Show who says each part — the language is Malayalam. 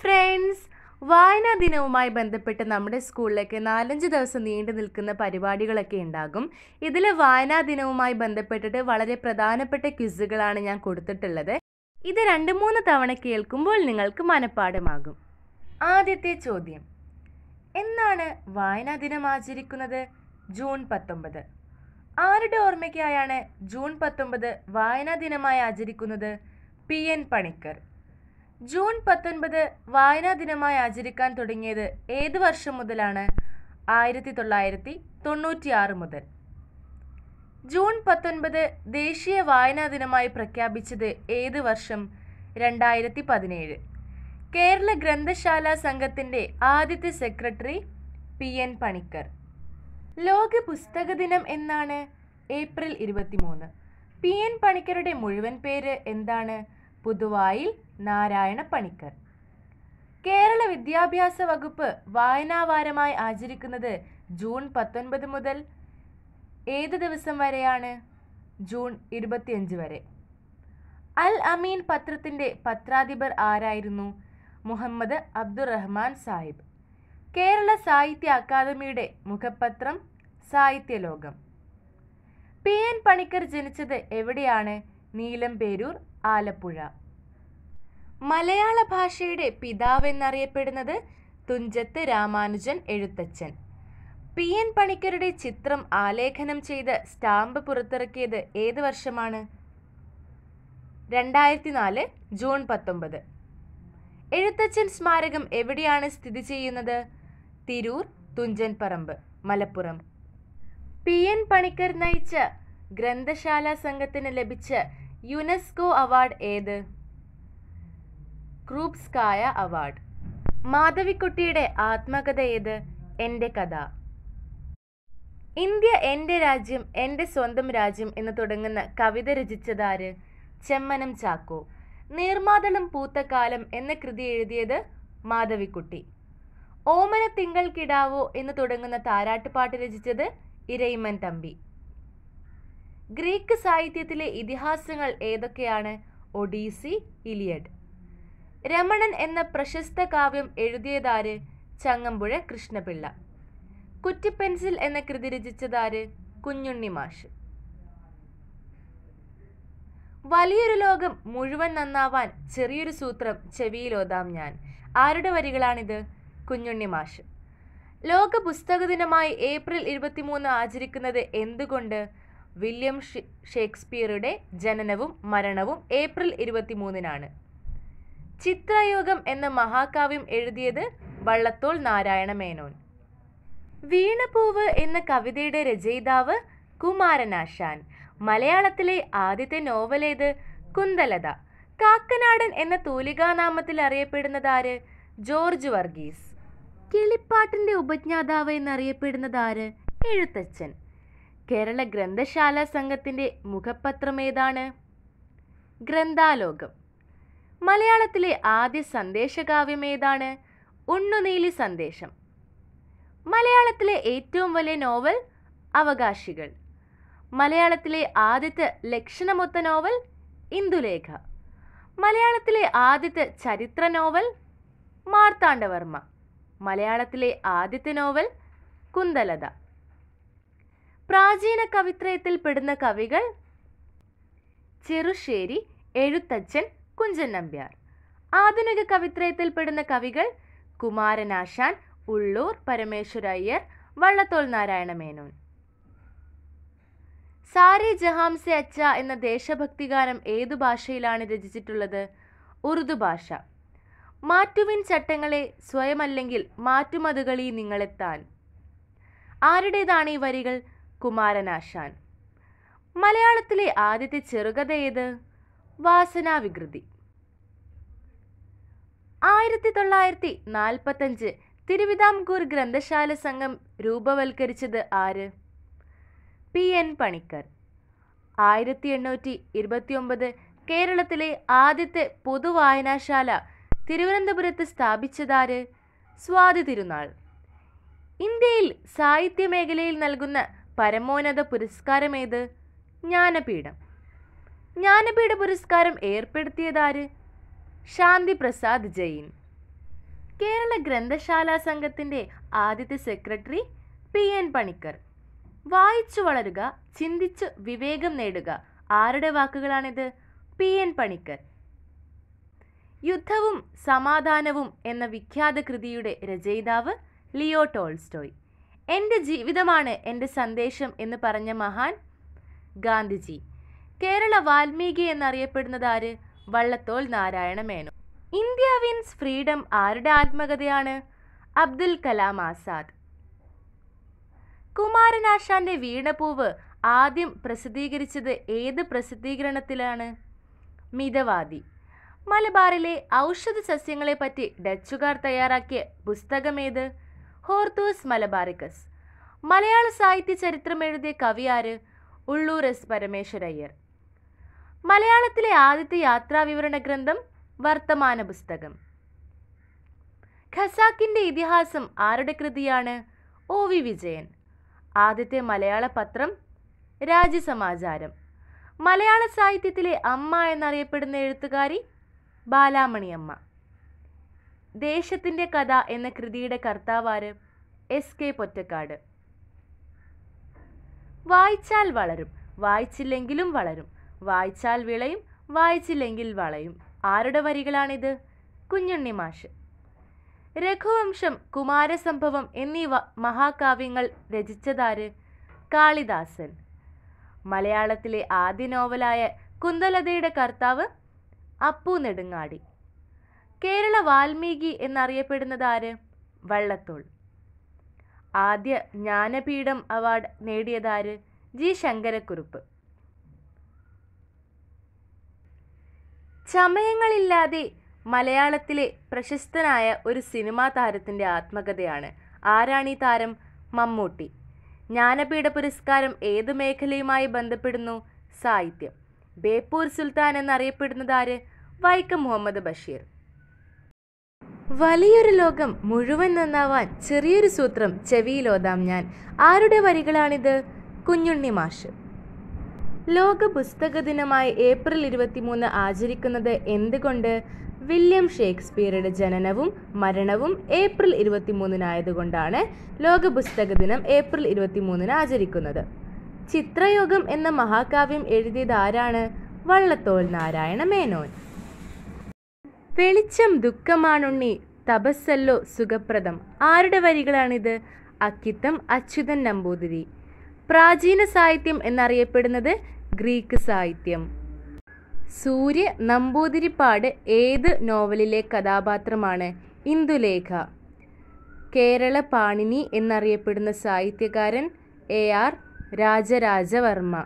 Speaker 1: ഫ്രണ്ട്സ് വായനാ ദിനവുമായി ബന്ധപ്പെട്ട് നമ്മുടെ സ്കൂളിലൊക്കെ നാലഞ്ച് ദിവസം നീണ്ടു നിൽക്കുന്ന പരിപാടികളൊക്കെ ഉണ്ടാകും ഇതിൽ വായനാ ദിനവുമായി ബന്ധപ്പെട്ടിട്ട് വളരെ പ്രധാനപ്പെട്ട ക്വിസുകളാണ് ഞാൻ കൊടുത്തിട്ടുള്ളത് ഇത് രണ്ട് മൂന്ന് തവണ കേൾക്കുമ്പോൾ നിങ്ങൾക്ക് മനഃപ്പാടമാകും ആദ്യത്തെ ചോദ്യം എന്നാണ് വായനാ ദിനം ആചരിക്കുന്നത് ജൂൺ പത്തൊമ്പത് ആരുടെ ഓർമ്മയ്ക്കായാണ് ജൂൺ പത്തൊമ്പത് വായനാ ദിനമായി ആചരിക്കുന്നത് പി എൻ പണിക്കർ ജൂൺ പത്തൊൻപത് വായനാ ദിനമായി ആചരിക്കാൻ തുടങ്ങിയത് ഏത് വർഷം മുതലാണ് ആയിരത്തി തൊള്ളായിരത്തി തൊണ്ണൂറ്റിയാറ് മുതൽ ജൂൺ പത്തൊൻപത് ദേശീയ വായനാ ദിനമായി പ്രഖ്യാപിച്ചത് ഏത് വർഷം രണ്ടായിരത്തി പതിനേഴ് കേരള ഗ്രന്ഥശാല സംഘത്തിൻ്റെ ആദ്യത്തെ സെക്രട്ടറി പി എൻ പണിക്കർ ലോക പുസ്തക ദിനം എന്നാണ് ഏപ്രിൽ ഇരുപത്തിമൂന്ന് പി എൻ പണിക്കരുടെ മുഴുവൻ പേര് എന്താണ് പുതുവായിൽ നാരായണ പണിക്കർ കേരള വിദ്യാഭ്യാസ വകുപ്പ് വായനാവാരമായി ആചരിക്കുന്നത് ജൂൺ പത്തൊൻപത് മുതൽ ഏത് ദിവസം വരെയാണ് ജൂൺ ഇരുപത്തിയഞ്ച് വരെ അൽ അമീൻ പത്രത്തിൻ്റെ പത്രാധിപർ ആരായിരുന്നു മുഹമ്മദ് അബ്ദുറഹ്മാൻ സാഹിബ് കേരള സാഹിത്യ അക്കാദമിയുടെ മുഖപത്രം സാഹിത്യലോകം പി എൻ പണിക്കർ ജനിച്ചത് എവിടെയാണ് നീലംപേരൂർ ആലപ്പുഴ മലയാള ഭാഷയുടെ പിതാവെന്നറിയപ്പെടുന്നത് തുഞ്ചത്ത് രാമാനുജൻ എഴുത്തച്ഛൻ പി എൻ പണിക്കരുടെ ചിത്രം ആലേഖനം ചെയ്ത് സ്റ്റാമ്പ് പുറത്തിറക്കിയത് ഏത് വർഷമാണ് രണ്ടായിരത്തി നാല് ജൂൺ പത്തൊമ്പത് എഴുത്തച്ഛൻ സ്മാരകം എവിടെയാണ് സ്ഥിതി ചെയ്യുന്നത് തിരൂർ തുഞ്ചൻ പറമ്പ് മലപ്പുറം പി എൻ പണിക്കർ നയിച്ച ഗ്രന്ഥശാല സംഘത്തിന് ലഭിച്ച യുനെസ്കോ അവാർഡ് ഏത് ക്രൂപ്സ്കായ അവാർഡ് മാധവിക്കുട്ടിയുടെ ആത്മകഥ ഏത് എൻ്റെ കഥ ഇന്ത്യ എൻ്റെ രാജ്യം എൻ്റെ സ്വന്തം രാജ്യം എന്ന് തുടങ്ങുന്ന കവിത രചിച്ചതാര് ചെമ്മനം ചാക്കോ നീർമാതളം പൂത്ത കാലം എന്ന കൃതി എഴുതിയത് മാധവിക്കുട്ടി ഓമന തിങ്കൾ കിടാവോ എന്ന് തുടങ്ങുന്ന താരാട്ടുപാട്ട് രചിച്ചത് ഇരയിമൻ തമ്പി ഗ്രീക്ക് സാഹിത്യത്തിലെ ഇതിഹാസങ്ങൾ ഏതൊക്കെയാണ് ഒഡീസി ഇലിയഡ് രമണൻ എന്ന പ്രശസ്ത കാവ്യം എഴുതിയതാര് ചങ്ങമ്പുഴ കൃഷ്ണപിള്ള കുറ്റിപ്പെൻസിൽ എന്ന കൃതി രചിച്ചതാര് കുഞ്ഞുണ്ണി മാഷ് വലിയൊരു ലോകം മുഴുവൻ നന്നാവാൻ ചെറിയൊരു സൂത്രം ചെവിയിലോതാം ഞാൻ ആരുടെ വരികളാണിത് കുഞ്ഞുണ്ണി മാഷ് ലോക പുസ്തക ദിനമായി ഏപ്രിൽ ഇരുപത്തിമൂന്ന് ആചരിക്കുന്നത് എന്തുകൊണ്ട് വില്യം ഷേക്സ്പിയറുടെ ജനനവും മരണവും ഏപ്രിൽ മൂന്നിനാണ് ചിത്രയോഗം എന്ന മഹാകാവ്യം എഴുതിയത് വള്ളത്തോൾ നാരായണ മേനോൻ വീണപൂവ് എന്ന കവിതയുടെ രചയിതാവ് കുമാരനാശാൻ മലയാളത്തിലെ ആദ്യത്തെ നോവലേത് കുന്തലത കാക്കനാടൻ എന്ന തൂലികാനാമത്തിൽ അറിയപ്പെടുന്നത് ആര് ജോർജ് വർഗീസ് കിളിപ്പാട്ടിന്റെ ഉപജ്ഞാതാവ് എന്നറിയപ്പെടുന്നത് ആര് എഴുത്തച്ഛൻ കേരള ഗ്രന്ഥശാല സംഘത്തിൻ്റെ ഏതാണ് ഗ്രന്ഥാലോകം മലയാളത്തിലെ ആദ്യ ഏതാണ് ഉണ്ണുനീലി സന്ദേശം മലയാളത്തിലെ ഏറ്റവും വലിയ നോവൽ അവകാശികൾ മലയാളത്തിലെ ആദ്യത്തെ ലക്ഷണമൊത്ത നോവൽ ഇന്ദുലേഖ മലയാളത്തിലെ ആദ്യത്തെ ചരിത്ര നോവൽ മാർത്താണ്ഡവർമ്മ മലയാളത്തിലെ ആദ്യത്തെ നോവൽ കുന്തലത പ്രാചീന കവിത്രയത്തിൽ പെടുന്ന കവികൾ ചെറുശ്ശേരി എഴുത്തച്ഛൻ കുഞ്ചൻ നമ്പ്യാർ ആധുനിക കവിത്രയത്തിൽ പെടുന്ന കവികൾ കുമാരനാശാൻ ഉള്ളൂർ പരമേശ്വരയ്യർ വള്ളത്തോൾ നാരായണ മേനോൻ സാരി ജഹാംസെ അച്ച എന്ന ദേശഭക്തി ഗാനം ഏതു ഭാഷയിലാണ് രചിച്ചിട്ടുള്ളത് ഉറുദു ഭാഷ മാറ്റുവിൻ ചട്ടങ്ങളെ സ്വയമല്ലെങ്കിൽ മാറ്റുമതുകളി നിങ്ങളെത്താൻ ആരുടേതാണ് ഈ വരികൾ കുമാരനാശാൻ മലയാളത്തിലെ ആദ്യത്തെ ചെറുകഥ ഏത് വാസനാവികൃതി ആയിരത്തി തൊള്ളായിരത്തി നാൽപ്പത്തഞ്ച് തിരുവിതാംകൂർ ഗ്രന്ഥശാല സംഘം രൂപവൽക്കരിച്ചത് ആര് പി എൻ പണിക്കർ ആയിരത്തി എണ്ണൂറ്റി ഒമ്പത് കേരളത്തിലെ ആദ്യത്തെ പൊതുവായനാശാല തിരുവനന്തപുരത്ത് സ്ഥാപിച്ചതാര് സ്വാതി തിരുനാൾ ഇന്ത്യയിൽ സാഹിത്യ മേഖലയിൽ നൽകുന്ന പരമോന്നത പുരസ്കാരമേത് ജ്ഞാനപീഠം ജ്ഞാനപീഠ പുരസ്കാരം ഏർപ്പെടുത്തിയതാര് ശാന്തി പ്രസാദ് ജെയിൻ കേരള ഗ്രന്ഥശാലാ സംഘത്തിൻ്റെ ആദ്യത്തെ സെക്രട്ടറി പി എൻ പണിക്കർ വായിച്ചു വളരുക ചിന്തിച്ചു വിവേകം നേടുക ആരുടെ വാക്കുകളാണിത് പി എൻ പണിക്കർ യുദ്ധവും സമാധാനവും എന്ന വിഖ്യാത കൃതിയുടെ രചയിതാവ് ലിയോ ടോൾസ്റ്റോയ് എൻ്റെ ജീവിതമാണ് എൻ്റെ സന്ദേശം എന്ന് പറഞ്ഞ മഹാൻ ഗാന്ധിജി കേരള വാൽമീകി എന്നറിയപ്പെടുന്നത് ആര് Vallathol Narayana Menon India wins freedom ആരുടെ ആത്മകഥയാണ് അബ്ദുൽ കലാം ആസാദ് കുമാരനാശാന്റെ വീണപൂവ് ആദ്യം പ്രസിദ്ധീകരിച്ചത് ഏത് പ്രസിദ്ധീകരണത്തിലാണ് മിതവാദി മലബാറിലെ ഔഷധ സസ്യങ്ങളെപ്പറ്റി ഡച്ചുകാർ തയ്യാറാക്കിയ പുസ്തകമേത് ഹോർത്തൂസ് മലബാറിക്കസ് മലയാള സാഹിത്യ ചരിത്രം എഴുതിയ കവിയാര് ഉള്ളൂർ എസ് പരമേശ്വരയ്യർ മലയാളത്തിലെ ആദ്യത്തെ യാത്രാ വിവരണ ഗ്രന്ഥം വർത്തമാന പുസ്തകം ഖസാക്കിൻ്റെ ഇതിഹാസം ആരുടെ കൃതിയാണ് ഒ വി വിജയൻ ആദ്യത്തെ മലയാള പത്രം രാജ്യസമാചാരം മലയാള സാഹിത്യത്തിലെ അമ്മ എന്നറിയപ്പെടുന്ന എഴുത്തുകാരി ബാലാമണിയമ്മ ദേശത്തിൻ്റെ കഥ എന്ന കൃതിയുടെ കർത്താവാര് എസ് കെ പൊറ്റക്കാട് വായിച്ചാൽ വളരും വായിച്ചില്ലെങ്കിലും വളരും വായിച്ചാൽ വിളയും വായിച്ചില്ലെങ്കിൽ വളയും ആരുടെ വരികളാണിത് കുഞ്ഞുണ്ണി മാഷ് രഘുവംശം കുമാരസംഭവം എന്നീ മഹാകാവ്യങ്ങൾ രചിച്ചതാര് കാളിദാസൻ മലയാളത്തിലെ ആദ്യ നോവലായ കുന്തലതയുടെ കർത്താവ് അപ്പു നെടുങ്ങാടി കേരള വാൽമീകി എന്നറിയപ്പെടുന്നത് ആര് വള്ളത്തോൾ ആദ്യ ജ്ഞാനപീഠം അവാർഡ് നേടിയതാര് ജി ശങ്കരക്കുറുപ്പ് ചമയങ്ങളില്ലാതെ മലയാളത്തിലെ പ്രശസ്തനായ ഒരു സിനിമാ താരത്തിൻ്റെ ആത്മകഥയാണ് ആരാണീ താരം മമ്മൂട്ടി ജ്ഞാനപീഠ പുരസ്കാരം ഏത് മേഖലയുമായി ബന്ധപ്പെടുന്നു സാഹിത്യം ബേപ്പൂർ സുൽത്താൻ എന്നറിയപ്പെടുന്നതാര് വൈക്കം മുഹമ്മദ് ബഷീർ വലിയൊരു ലോകം മുഴുവൻ നന്നാവാൻ ചെറിയൊരു സൂത്രം ചെവിയിലോതാം ഞാൻ ആരുടെ വരികളാണിത് കുഞ്ഞുണ്ണി മാഷ് ലോക പുസ്തക ദിനമായി ഏപ്രിൽ മൂന്ന് ആചരിക്കുന്നത് എന്തുകൊണ്ട് വില്യം ഷേക്സ്പിയറുടെ ജനനവും മരണവും ഏപ്രിൽ മൂന്നിനായതുകൊണ്ടാണ് ലോക പുസ്തക ദിനം ഏപ്രിൽ മൂന്നിന് ആചരിക്കുന്നത് ചിത്രയോഗം എന്ന മഹാകാവ്യം എഴുതിയത് ആരാണ് വള്ളത്തോൾ നാരായണ മേനോൻ വെളിച്ചം ദുഃഖമാണുണ്ണി തപസ്സല്ലോ സുഖപ്രദം ആരുടെ വരികളാണിത് അക്കിത്തം അച്യുതൻ നമ്പൂതിരി പ്രാചീന സാഹിത്യം എന്നറിയപ്പെടുന്നത് ഗ്രീക്ക് സാഹിത്യം സൂര്യ നമ്പൂതിരിപ്പാട് ഏത് നോവലിലെ കഥാപാത്രമാണ് ഇന്ദുലേഖ കേരള പാണിനി എന്നറിയപ്പെടുന്ന സാഹിത്യകാരൻ എ ആർ രാജരാജവർമ്മ